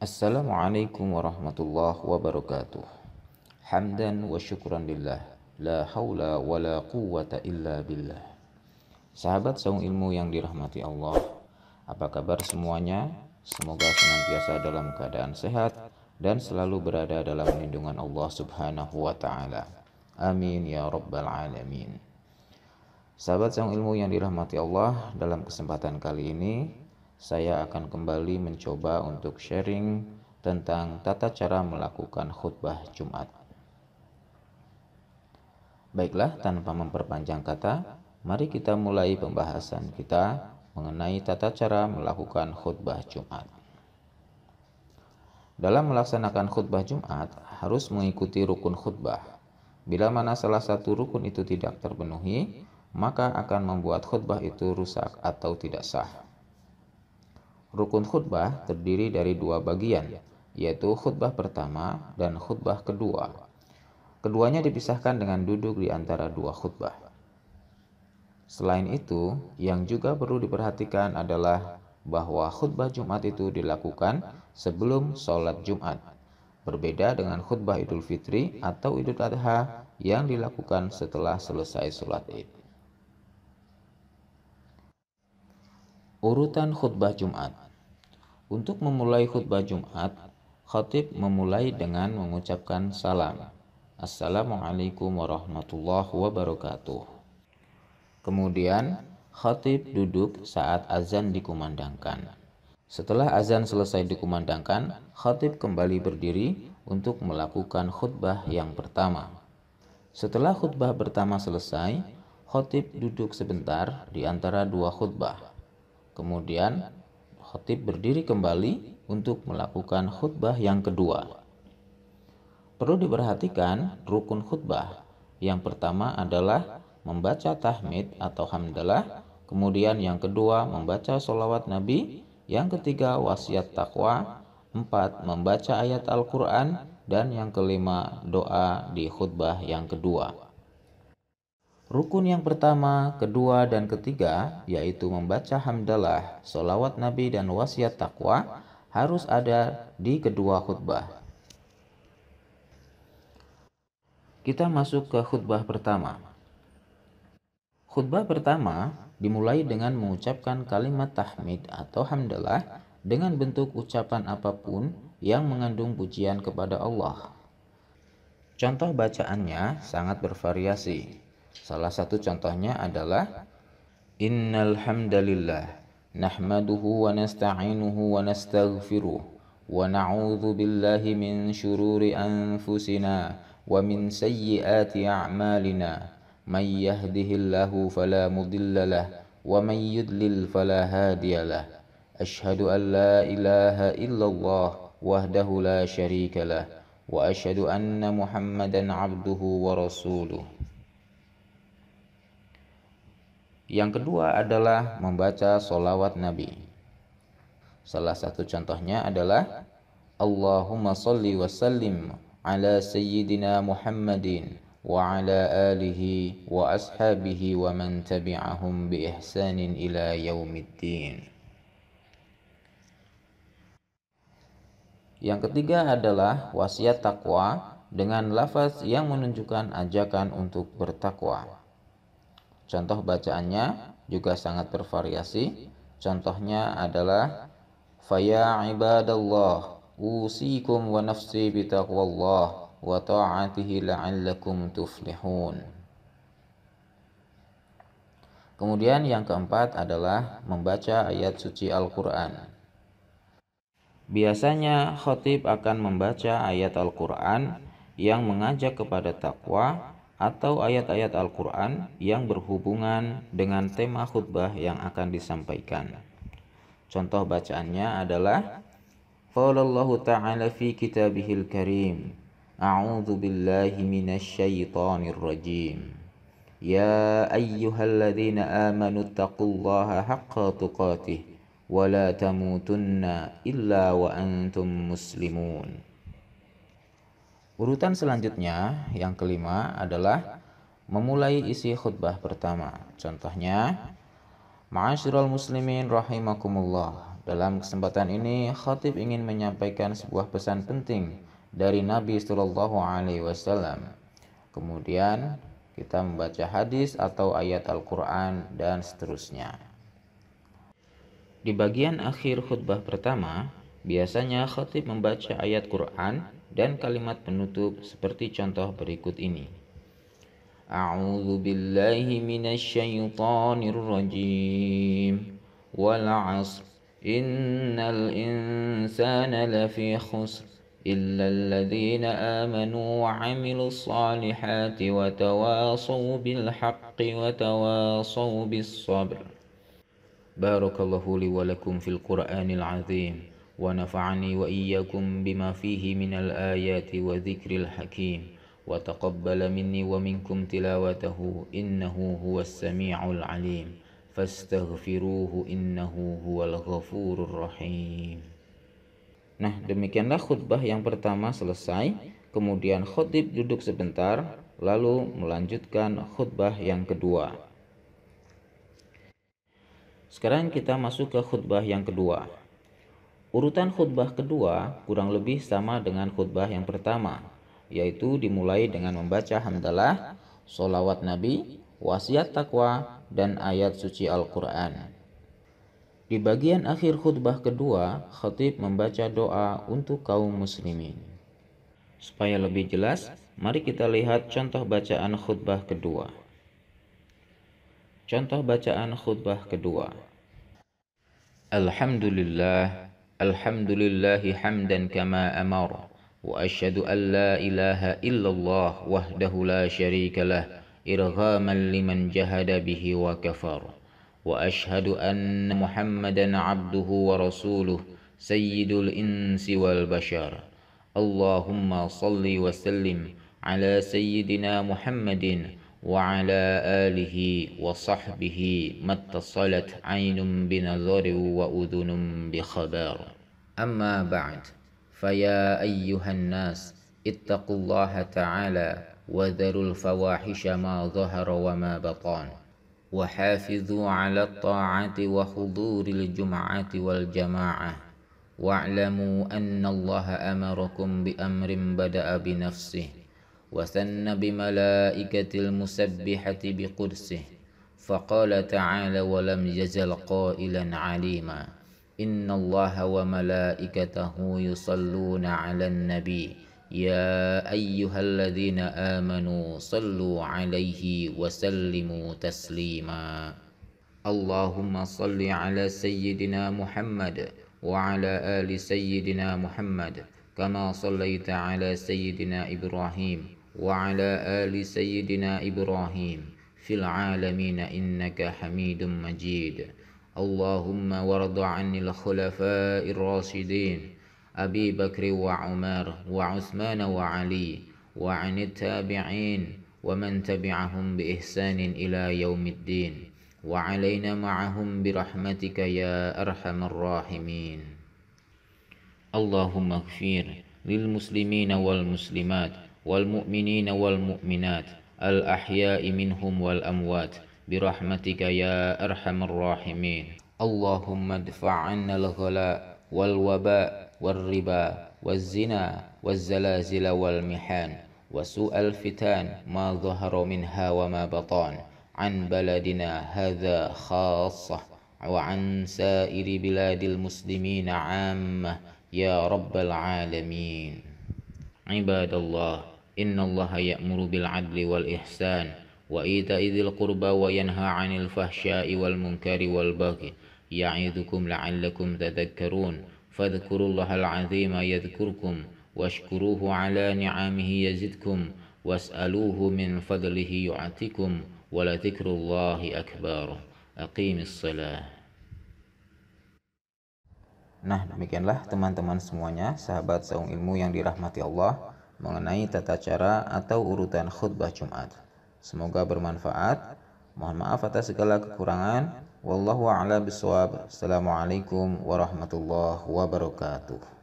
Assalamualaikum warahmatullahi wabarakatuh. Hamdan wa syukran lillah. La haula wa la quwata illa billah. Sahabat saung ilmu yang dirahmati Allah, apa kabar semuanya? Semoga senantiasa dalam keadaan sehat dan selalu berada dalam lindungan Allah Subhanahu wa taala. Amin ya rabbal alamin. Sahabat saung ilmu yang dirahmati Allah, dalam kesempatan kali ini saya akan kembali mencoba untuk sharing tentang tata cara melakukan khutbah Jumat. Baiklah, tanpa memperpanjang kata, mari kita mulai pembahasan kita mengenai tata cara melakukan khutbah Jumat. Dalam melaksanakan khutbah Jumat, harus mengikuti rukun khutbah. Bila mana salah satu rukun itu tidak terpenuhi, maka akan membuat khutbah itu rusak atau tidak sah. Rukun khutbah terdiri dari dua bagian, yaitu khutbah pertama dan khutbah kedua. Keduanya dipisahkan dengan duduk di antara dua khutbah. Selain itu, yang juga perlu diperhatikan adalah bahwa khutbah Jumat itu dilakukan sebelum sholat Jumat, berbeda dengan khutbah Idul Fitri atau Idul Adha yang dilakukan setelah selesai sholat Id. Urutan khutbah Jumat Untuk memulai khutbah Jumat, khatib memulai dengan mengucapkan salam. Assalamualaikum warahmatullahi wabarakatuh. Kemudian, khatib duduk saat azan dikumandangkan. Setelah azan selesai dikumandangkan, khatib kembali berdiri untuk melakukan khutbah yang pertama. Setelah khutbah pertama selesai, khatib duduk sebentar di antara dua khutbah Kemudian khotib berdiri kembali untuk melakukan khutbah yang kedua. Perlu diperhatikan rukun khutbah. Yang pertama adalah membaca tahmid atau hamdalah, kemudian yang kedua membaca sholawat Nabi, yang ketiga wasiat taqwa. empat membaca ayat Al-Quran, dan yang kelima doa di khutbah yang kedua. Rukun yang pertama, kedua, dan ketiga, yaitu membaca hamdalah, solawat Nabi, dan wasiat takwa, harus ada di kedua khutbah. Kita masuk ke khutbah pertama. Khutbah pertama dimulai dengan mengucapkan kalimat tahmid atau hamdalah dengan bentuk ucapan apapun yang mengandung pujian kepada Allah. Contoh bacaannya sangat bervariasi, Salah satu contohnya adalah Innal hamdalillah nahmaduhu wa nasta'inuhu wa nastaghfiruh wa na'udzu billahi min shururi anfusina wa min sayyiati a'malina may yahdihillahu fala wa may yudlil fala hadiyalah an la ilaha illallah wahdahu la syarika wa ashhadu anna muhammadan abduhu wa rasuluh yang kedua adalah membaca solawat Nabi. Salah satu contohnya adalah Allahumma salli wa sallim ala sayyidina Muhammadin wa ala alihi wa ashabihi wa man tabi'ahum bi ihsanin ila yaumiddin. Yang ketiga adalah wasiat takwa dengan lafaz yang menunjukkan ajakan untuk bertakwa. Contoh bacaannya juga sangat bervariasi. Contohnya adalah Faya ibadallah usikum wa nafsi bitaqwallah wa ta'atihi la'allakum tuflihun. Kemudian yang keempat adalah membaca ayat suci Al-Qur'an. Biasanya khotib akan membaca ayat Al-Qur'an yang mengajak kepada takwa atau ayat-ayat Al-Quran yang berhubungan dengan tema khutbah yang akan disampaikan. Contoh bacaannya adalah Qala Allah Ta'ala fi kitabihil karim A'udhu billahi minasyaitanir rajim Ya ayyuhalladzina amanu taqullaha haqqa tuqatih Wa la tamutunna illa wa antum muslimun Urutan selanjutnya yang kelima adalah memulai isi khutbah pertama. Contohnya, Ma'asyiral muslimin rahimakumullah. Dalam kesempatan ini, khatib ingin menyampaikan sebuah pesan penting dari Nabi Shallallahu alaihi wasallam. Kemudian kita membaca hadis atau ayat Al-Qur'an dan seterusnya. Di bagian akhir khutbah pertama, biasanya khatib membaca ayat Qur'an dan kalimat penutup seperti contoh berikut ini. A'udzu billahi minasyaitonir rajim. Wal 'asr. Innal insana lafi khusr illa alladhina amanu wa 'amilus salihati wa tawasaw bil haqqi wa tawasaw bis sabr. Barakallahu li wa lakum fil Qur'anil 'azim. ونفعني وإياكم بما فيه من الآيات وذكر الحكيم وتقبل مني ومنكم تلاوته إنه هو السميع العليم فاستغفروه إنه هو الغفور الرحيم Nah demikianlah khutbah yang pertama selesai Kemudian khutib duduk sebentar Lalu melanjutkan khutbah yang kedua Sekarang kita masuk ke khutbah yang kedua Urutan khutbah kedua kurang lebih sama dengan khutbah yang pertama, yaitu dimulai dengan membaca hamdalah, solawat Nabi, wasiat takwa, dan ayat suci Al-Quran. Di bagian akhir khutbah kedua, khatib membaca doa untuk kaum muslimin. Supaya lebih jelas, mari kita lihat contoh bacaan khutbah kedua. Contoh bacaan khutbah kedua. Alhamdulillah الحمد لله حمدا كما أمر وأشهد أن لا إله إلا الله وحده لا شريك له إرغاما لمن جهد به وكفر وأشهد أن محمدا عبده ورسوله سيد الإنس والبشر اللهم صل وسلم على سيدنا محمد وعلى آله وصحبه ما اتصلت عين بنظر وأذن بخبر أما بعد فيا أيها الناس اتقوا الله تعالى وذروا الفواحش ما ظهر وما بطان وحافظوا على الطاعة وحضور الجمعة والجماعة واعلموا أن الله أمركم بأمر بدأ بنفسه وثن بملائكة المسبحة بقدسه فقال تعالى ولم يزل قائلا عليما إن الله وملائكته يصلون على النبي يا أيها الذين آمنوا صلوا عليه وسلموا تسليما اللهم صل على سيدنا محمد وعلى آل سيدنا محمد كما صليت على سيدنا إبراهيم وعلى آل سيدنا إبراهيم في العالمين إنك حميد مجيد اللهم وارض عن الخلفاء الراشدين أبي بكر وعمر وعثمان وعلي وعن التابعين ومن تبعهم بإحسان إلى يوم الدين وعلينا معهم برحمتك يا أرحم الراحمين اللهم اغفر للمسلمين والمسلمات والمؤمنين والمؤمنات الأحياء منهم والأموات برحمتك يا أرحم الراحمين اللهم ادفع عنا الغلاء والوباء والربا والزنا والزلازل والمحان وسوء الفتان ما ظهر منها وما بطان عن بلدنا هذا خاصة وعن سائر بلاد المسلمين عامة يا رب العالمين عباد الله إن الله يأمر بالعدل والإحسان وإيتاء ذي القربى وينهى عن الفحشاء والمنكر والبغي يعظكم لعلكم تذكرون فاذكروا الله العظيم يذكركم واشكروه على نعمه يزدكم واسألوه من فضله يعطيكم ولذكر الله أكبر أقيم الصلاة Nah demikianlah teman-teman semuanya sahabat saung ilmu yang dirahmati Allah mengenai tata cara atau urutan khutbah Jumat. Semoga bermanfaat. Mohon maaf atas segala kekurangan. Wallahu a'lam bishawab. Assalamualaikum warahmatullahi wabarakatuh.